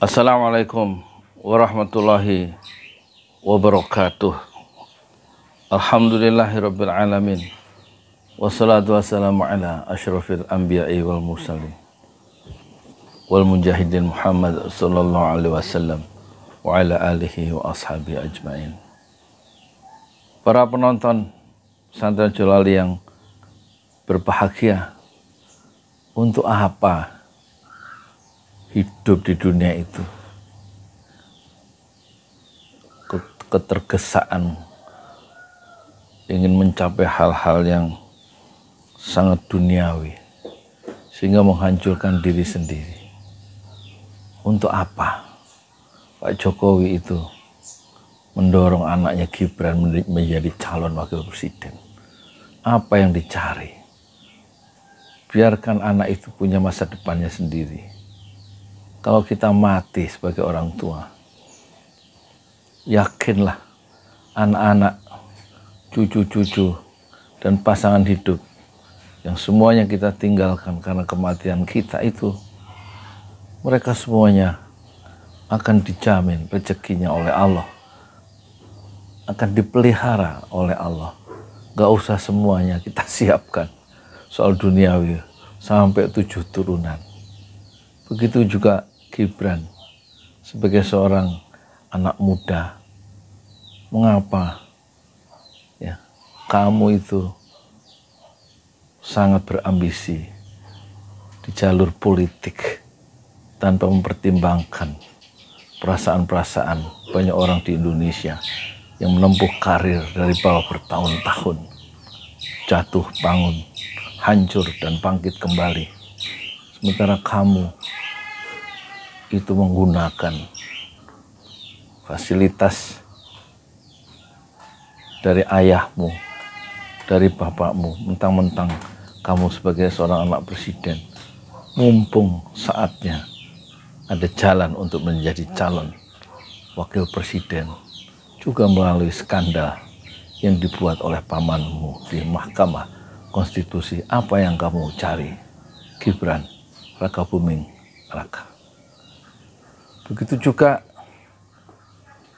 Assalamualaikum warahmatullahi wabarakatuh. Alhamdulillahirabbil alamin. Wassalatu wassalamu ala asyrafil anbiya'i wal mursalin wal mujahidin Muhammad sallallahu alaihi wasallam wa ala alihi wa ashabi ajmain. Para penonton santri Jolali yang berbahagia untuk apa hidup di dunia itu. Ketergesaan ingin mencapai hal-hal yang sangat duniawi sehingga menghancurkan diri sendiri. Untuk apa Pak Jokowi itu mendorong anaknya Gibran menjadi calon wakil presiden? Apa yang dicari? Biarkan anak itu punya masa depannya sendiri kalau kita mati sebagai orang tua, yakinlah anak-anak, cucu-cucu, dan pasangan hidup yang semuanya kita tinggalkan karena kematian kita itu, mereka semuanya akan dijamin rezekinya oleh Allah, akan dipelihara oleh Allah. Gak usah semuanya kita siapkan soal duniawi sampai tujuh turunan. Begitu juga Gibran sebagai seorang anak muda. Mengapa ya kamu itu sangat berambisi di jalur politik tanpa mempertimbangkan perasaan-perasaan banyak orang di Indonesia yang menempuh karir dari bawah bertahun-tahun jatuh bangun hancur dan bangkit kembali sementara kamu itu menggunakan fasilitas dari ayahmu, dari bapakmu, mentang-mentang kamu sebagai seorang anak presiden, mumpung saatnya ada jalan untuk menjadi calon wakil presiden, juga melalui skandal yang dibuat oleh pamanmu di Mahkamah Konstitusi. Apa yang kamu cari? Gibran, Raka Buming, Raka. Begitu juga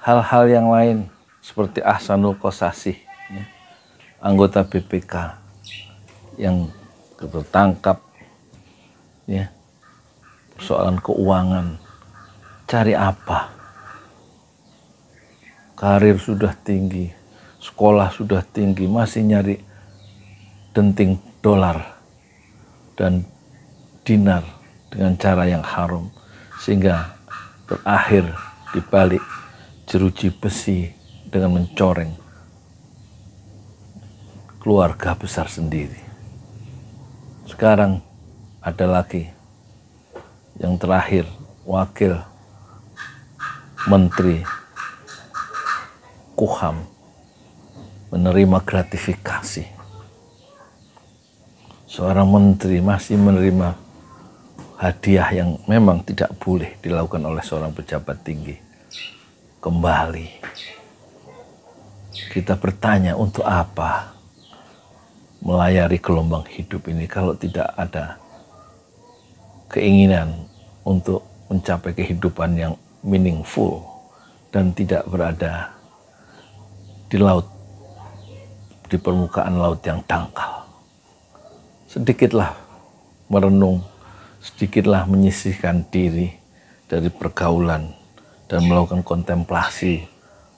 hal-hal yang lain seperti Ahsanul Kosasi, ya, anggota BPK yang tertangkap, ya, persoalan keuangan, cari apa? Karir sudah tinggi, sekolah sudah tinggi, masih nyari denting dolar dan dinar dengan cara yang harum sehingga berakhir di balik jeruji besi dengan mencoreng keluarga besar sendiri. Sekarang ada lagi yang terakhir wakil menteri Kuham menerima gratifikasi. Seorang menteri masih menerima hadiah yang memang tidak boleh dilakukan oleh seorang pejabat tinggi. Kembali kita bertanya untuk apa melayari gelombang hidup ini kalau tidak ada keinginan untuk mencapai kehidupan yang meaningful dan tidak berada di laut di permukaan laut yang dangkal. Sedikitlah merenung sedikitlah menyisihkan diri dari pergaulan dan melakukan kontemplasi,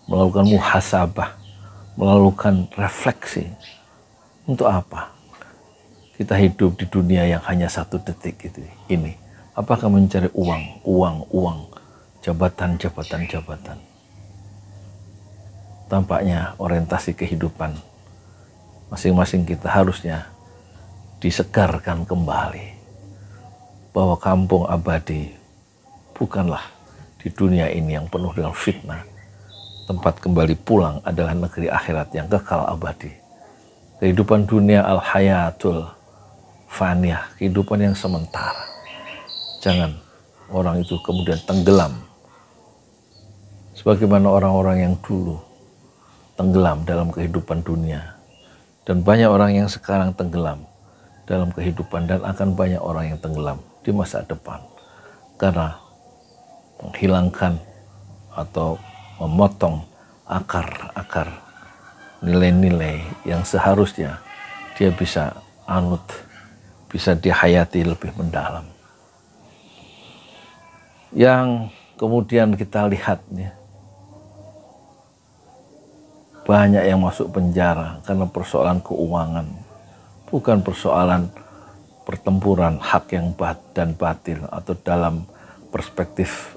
melakukan muhasabah, melakukan refleksi. Untuk apa? Kita hidup di dunia yang hanya satu detik itu. Ini. Apakah mencari uang, uang, uang, jabatan, jabatan, jabatan. Tampaknya orientasi kehidupan masing-masing kita harusnya disegarkan kembali bahwa kampung abadi bukanlah di dunia ini yang penuh dengan fitnah. Tempat kembali pulang adalah negeri akhirat yang kekal abadi. Kehidupan dunia al-hayatul faniyah kehidupan yang sementara. Jangan orang itu kemudian tenggelam. Sebagaimana orang-orang yang dulu tenggelam dalam kehidupan dunia. Dan banyak orang yang sekarang tenggelam dalam kehidupan dan akan banyak orang yang tenggelam di masa depan. Karena menghilangkan atau memotong akar-akar nilai-nilai yang seharusnya dia bisa anut, bisa dihayati lebih mendalam. Yang kemudian kita lihat ya, banyak yang masuk penjara karena persoalan keuangan, bukan persoalan pertempuran hak yang bat dan batil atau dalam perspektif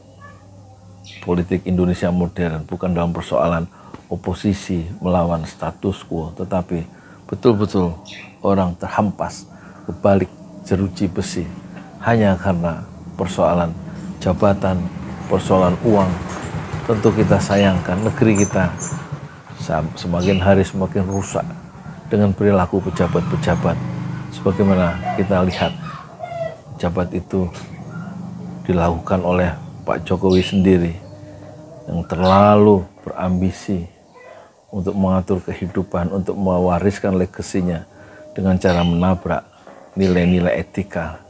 politik Indonesia modern bukan dalam persoalan oposisi melawan status quo tetapi betul-betul orang terhempas kebalik jeruji besi hanya karena persoalan jabatan, persoalan uang. Tentu kita sayangkan negeri kita semakin hari semakin rusak dengan perilaku pejabat-pejabat sebagaimana kita lihat jabat itu dilakukan oleh Pak Jokowi sendiri yang terlalu berambisi untuk mengatur kehidupan, untuk mewariskan legasinya dengan cara menabrak nilai-nilai etika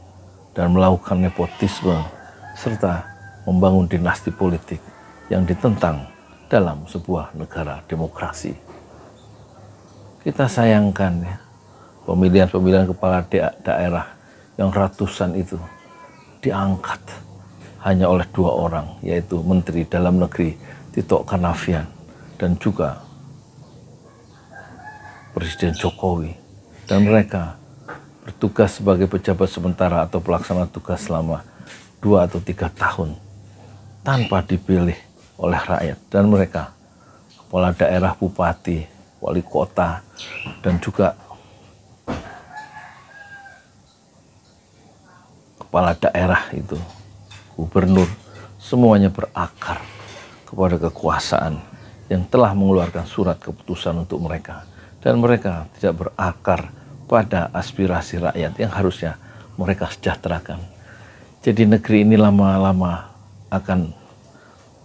dan melakukan nepotisme serta membangun dinasti politik yang ditentang dalam sebuah negara demokrasi. Kita sayangkan ya, pemilihan-pemilihan kepala daerah yang ratusan itu diangkat hanya oleh dua orang yaitu Menteri Dalam Negeri Tito Karnavian dan juga Presiden Jokowi dan mereka bertugas sebagai pejabat sementara atau pelaksana tugas selama dua atau tiga tahun tanpa dipilih oleh rakyat dan mereka kepala daerah bupati wali kota dan juga kepala daerah itu, gubernur, semuanya berakar kepada kekuasaan yang telah mengeluarkan surat keputusan untuk mereka. Dan mereka tidak berakar pada aspirasi rakyat yang harusnya mereka sejahterakan. Jadi negeri ini lama-lama akan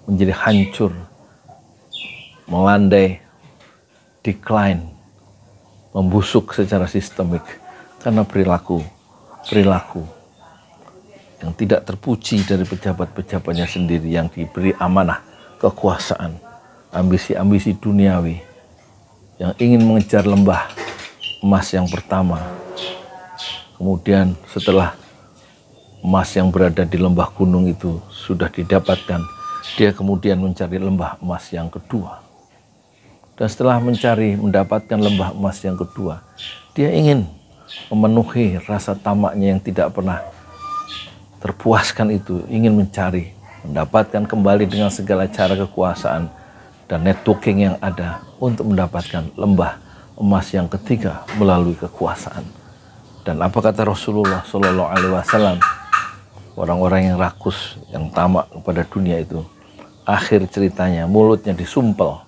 menjadi hancur, melandai, decline, membusuk secara sistemik karena perilaku perilaku yang tidak terpuji dari pejabat-pejabatnya sendiri yang diberi amanah kekuasaan, ambisi-ambisi duniawi yang ingin mengejar lembah emas yang pertama. Kemudian setelah emas yang berada di lembah gunung itu sudah didapatkan, dia kemudian mencari lembah emas yang kedua. Dan setelah mencari mendapatkan lembah emas yang kedua, dia ingin memenuhi rasa tamaknya yang tidak pernah terpuaskan itu, ingin mencari, mendapatkan kembali dengan segala cara kekuasaan dan networking yang ada untuk mendapatkan lembah emas yang ketiga melalui kekuasaan. Dan apa kata Rasulullah Shallallahu Alaihi Wasallam? Orang-orang yang rakus, yang tamak kepada dunia itu, akhir ceritanya mulutnya disumpel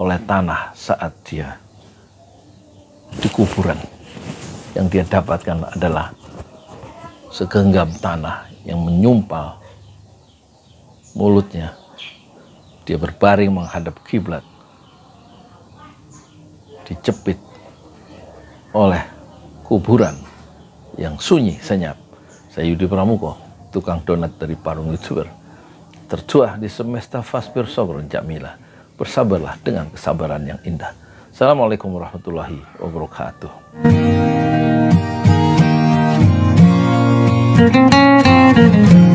oleh tanah saat dia di kuburan. Yang dia dapatkan adalah segenggam tanah yang menyumpal mulutnya. Dia berbaring menghadap kiblat. Dicepit oleh kuburan yang sunyi senyap. Saya Yudi Pramuko, tukang donat dari Parung Youtuber. Tercuah di semesta fasbir sobron jamila. Bersabarlah dengan kesabaran yang indah. Assalamualaikum warahmatullahi wabarakatuh. Thank you.